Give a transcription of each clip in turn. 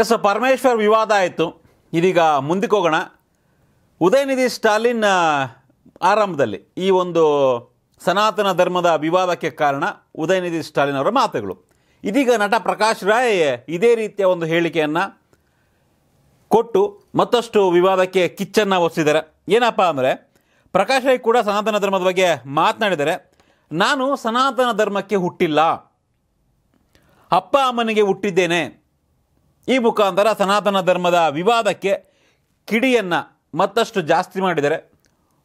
S Parameshwar ವಿವಾದ ಆಯಿತು ಇದೀಗ ಮುಂದಕ್ಕೆ ಹೋಗೋಣ ಉದಯನಿಧಿ ಸ್ಟಾಲಿನ್ ಆರಂಭದಲ್ಲಿ ಈ ಒಂದು ಸನಾತನ ಧರ್ಮದ ವಿವಾದಕ್ಕೆ ಕಾರಣ ಉದಯನಿಧಿ ಸ್ಟಾಲಿನ್ ಅವರ ಮಾತುಗಳು ಇದೀಗ ನಟ ಪ್ರಕಾಶ್ ರಾಯ್ ಇದೇ ರೀತಿಯ ಒಂದು ಹೇಳಿಕೆಯನ್ನು ಕೊಟ್ಟು ಮತ್ತಷ್ಟು ವಿವಾದಕ್ಕೆ ಕಿಚ್ಚನ್ನು ಒರೆಸಿದ್ದಾರೆ ಏನಪ್ಪ ಅಂದರೆ ಪ್ರಕಾಶ್ ರಾಯ್ ಕೂಡ ಸನಾತನ ಧರ್ಮದ ಬಗ್ಗೆ ಮಾತನಾಡಿದರೆ ನಾನು ಸನಾತನ ಧರ್ಮಕ್ಕೆ ಹುಟ್ಟಿಲ್ಲ ಅಪ್ಪ ಅಮ್ಮನಿಗೆ ಹುಟ್ಟಿದ್ದೇನೆ ಈ ಮುಖಾಂತರ ಸನಾತನ ಧರ್ಮದ ವಿವಾದಕ್ಕೆ ಕಿಡಿಯನ್ನು ಮತ್ತಷ್ಟು ಜಾಸ್ತಿ ಮಾಡಿದರೆ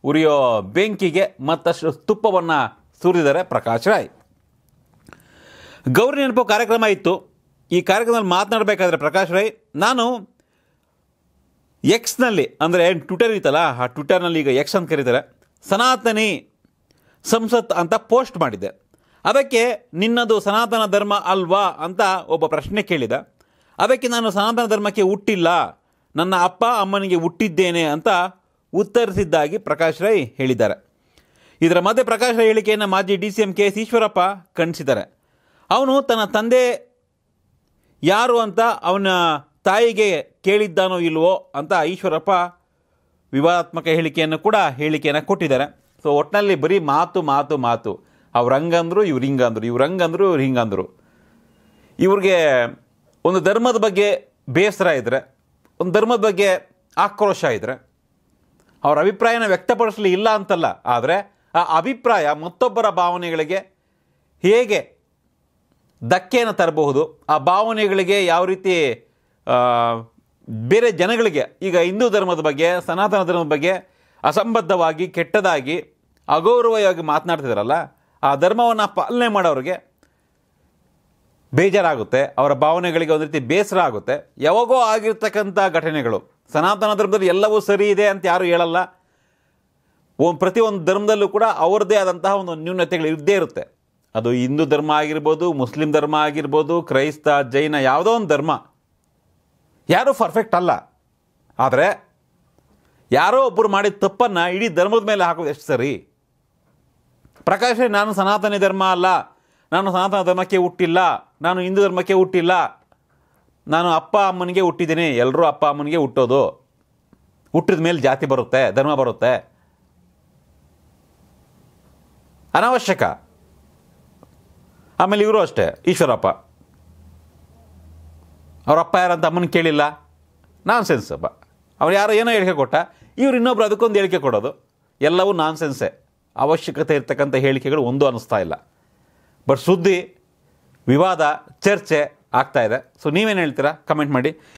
ಉರಿಯೋ ಬೆಂಕಿಗೆ ಮತ್ತಷ್ಟು ತುಪ್ಪವನ್ನು ಸುರಿದರೆ ಪ್ರಕಾಶ್ ರಾಯ್ ಗೌರಿ ನೆನಪು ಕಾರ್ಯಕ್ರಮ ಇತ್ತು ಈ ಕಾರ್ಯಕ್ರಮದಲ್ಲಿ ಮಾತನಾಡಬೇಕಾದ್ರೆ ಪ್ರಕಾಶ್ ರೈ ನಾನು ಎಕ್ಸ್ನಲ್ಲಿ ಅಂದರೆ ಏನು ಟ್ವಿಟರ್ ಇತ್ತಲ್ಲ ಆ ಟ್ವಿಟರ್ನಲ್ಲಿ ಈಗ ಎಕ್ಸ್ ಅಂತ ಕರೀತಾರೆ ಸನಾತನಿ ಸಂಸತ್ ಅಂತ ಪೋಸ್ಟ್ ಮಾಡಿದ್ದೆ ಅದಕ್ಕೆ ನಿನ್ನದು ಸನಾತನ ಧರ್ಮ ಅಲ್ವಾ ಅಂತ ಒಬ್ಬ ಪ್ರಶ್ನೆ ಕೇಳಿದ ಅದಕ್ಕೆ ನಾನು ಸನಾತನ ಧರ್ಮಕ್ಕೆ ಹುಟ್ಟಿಲ್ಲ ನನ್ನ ಅಪ್ಪ ಅಮ್ಮನಿಗೆ ಹುಟ್ಟಿದ್ದೇನೆ ಅಂತ ಉತ್ತರಿಸಿದ್ದಾಗಿ ಪ್ರಕಾಶ್ ರೈ ಹೇಳಿದ್ದಾರೆ ಇದರ ಮಧ್ಯೆ ಪ್ರಕಾಶ್ ರೈ ಹೇಳಿಕೆಯನ್ನು ಮಾಜಿ D C M K S Eshwarappa ಖಂಡಿಸಿದ್ದಾರೆ ಅವನು ತನ್ನ ತಂದೆ ಯಾರು ಅಂತ ಅವನ ತಾಯಿಗೆ ಕೇಳಿದ್ದಾನೋ ಇಲ್ವೋ ಅಂತ ಈಶ್ವರಪ್ಪ ವಿವಾದಾತ್ಮಕ ಹೇಳಿಕೆಯನ್ನು ಕೂಡ ಹೇಳಿಕೆಯನ್ನು ಕೊಟ್ಟಿದ್ದಾರೆ ಸೊ ಒಟ್ಟಿನಲ್ಲಿ ಬರೀ ಮಾತು ಮಾತು ಮಾತು ಅವ್ರು ಹಂಗಂದ್ರು ಇವ್ರು ಹಿಂಗಂದ್ರು ಇವ್ರು ಹಂಗಂದ್ರು ಇವ್ರು ಹಿಂಗಂದರು ಇವ್ರಿಗೆ ಒಂದು ಧರ್ಮದ ಬಗ್ಗೆ ಬೇಸರ ಇದ್ದರೆ ಒಂದು ಧರ್ಮದ ಬಗ್ಗೆ ಆಕ್ರೋಶ ಇದ್ದರೆ ಅವರ ಅಭಿಪ್ರಾಯನ ವ್ಯಕ್ತಪಡಿಸಲಿ ಇಲ್ಲ ಅಂತಲ್ಲ ಆದರೆ ಆ ಅಭಿಪ್ರಾಯ ಮತ್ತೊಬ್ಬರ ಭಾವನೆಗಳಿಗೆ ಹೇಗೆ ಧಕ್ಕೆಯನ್ನು ತರಬಹುದು ಆ ಭಾವನೆಗಳಿಗೆ ಯಾವ ರೀತಿ ಬೇರೆ ಜನಗಳಿಗೆ ಈಗ ಹಿಂದೂ ಧರ್ಮದ ಬಗ್ಗೆ ಸನಾತನ ಧರ್ಮದ ಬಗ್ಗೆ ಅಸಂಬದ್ಧವಾಗಿ ಕೆಟ್ಟದಾಗಿ ಅಗೌರವವಾಗಿ ಮಾತನಾಡ್ತಿದ್ದಾರಲ್ಲ ಆ ಧರ್ಮವನ್ನು ಪಾಲನೆ ಮಾಡೋರಿಗೆ ಬೇಜಾರಾಗುತ್ತೆ ಅವರ ಭಾವನೆಗಳಿಗೆ ಒಂದು ರೀತಿ ಬೇಸರ ಆಗುತ್ತೆ ಯಾವಾಗೋ ಆಗಿರ್ತಕ್ಕಂಥ ಘಟನೆಗಳು ಸನಾತನ ಧರ್ಮದಲ್ಲಿ ಎಲ್ಲವೂ ಸರಿ ಇದೆ ಅಂತ ಯಾರೂ ಹೇಳಲ್ಲ ಪ್ರತಿಯೊಂದು ಧರ್ಮದಲ್ಲೂ ಕೂಡ ಅವರದೇ ಆದಂತಹ ಒಂದು ನ್ಯೂನತೆಗಳು ಇದ್ದೇ ಇರುತ್ತೆ ಅದು ಹಿಂದೂ ಧರ್ಮ ಆಗಿರ್ಬೋದು ಮುಸ್ಲಿಂ ಧರ್ಮ ಆಗಿರ್ಬೋದು ಕ್ರೈಸ್ತ ಜೈನ ಯಾವುದೋ ಒಂದು ಧರ್ಮ ಯಾರೂ ಪರ್ಫೆಕ್ಟ್ ಅಲ್ಲ ಆದರೆ ಯಾರೋ ಒಬ್ಬರು ಮಾಡಿದ ತಪ್ಪನ್ನು ಇಡೀ ಧರ್ಮದ ಮೇಲೆ ಹಾಕೋದು ಎಷ್ಟು ಸರಿ ಪ್ರಕಾಶ್ ನಾನು ಸನಾತನ ಧರ್ಮ ಅಲ್ಲ ನಾನು ಸನಾತನ ಧರ್ಮಕ್ಕೆ ಹುಟ್ಟಿಲ್ಲ ನಾನು ಹಿಂದೂ ಧರ್ಮಕ್ಕೆ ಹುಟ್ಟಿಲ್ಲ ನಾನು ಅಪ್ಪ ಅಮ್ಮನಿಗೆ ಹುಟ್ಟಿದ್ದೀನಿ ಎಲ್ಲರೂ ಅಪ್ಪ ಅಮ್ಮನಿಗೆ ಹುಟ್ಟೋದು ಹುಟ್ಟಿದ ಮೇಲೆ ಜಾತಿ ಬರುತ್ತೆ ಧರ್ಮ ಬರುತ್ತೆ ಅನಾವಶ್ಯಕ ಆಮೇಲೆ ಇವರು ಅಷ್ಟೇ ಈಶ್ವರಪ್ಪ ಅವರಪ್ಪ ಯಾರಂತ ಅಮ್ಮನ ಕೇಳಿಲ್ಲ ನಾನ್ ಸೆನ್ಸಪ್ಪ ಅವ್ರು ಯಾರೋ ಏನೋ ಹೇಳಿಕೆ ಕೊಟ್ಟ ಇವ್ರು ಇನ್ನೊಬ್ರು ಅದಕ್ಕೊಂದು ಹೇಳಿಕೆ ಕೊಡೋದು ಎಲ್ಲವೂ ನಾನ್ ಸೆನ್ಸೆ ಅವಶ್ಯಕತೆ ಇರ್ತಕ್ಕಂಥ ಹೇಳಿಕೆಗಳು ಒಂದು ಅನ್ನಿಸ್ತಾ ಇಲ್ಲ ಬಟ್ ಸುದ್ದಿ ವಿವಾದ ಚರ್ಚೆ ಆಗ್ತಾ ಇದೆ ಸೊ ನೀವೇನು ಹೇಳ್ತೀರಾ ಕಮೆಂಟ್ ಮಾಡಿ